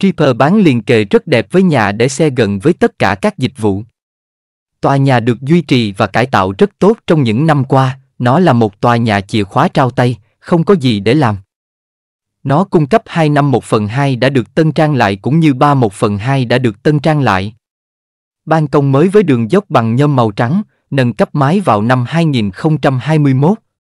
Tripper bán liền kề rất đẹp với nhà để xe gần với tất cả các dịch vụ. Tòa nhà được duy trì và cải tạo rất tốt trong những năm qua, nó là một tòa nhà chìa khóa trao tay, không có gì để làm. Nó cung cấp 2 năm 1 phần 2 đã được tân trang lại cũng như 3 1 phần 2 đã được tân trang lại. Ban công mới với đường dốc bằng nhôm màu trắng, nâng cấp mái vào năm 2021,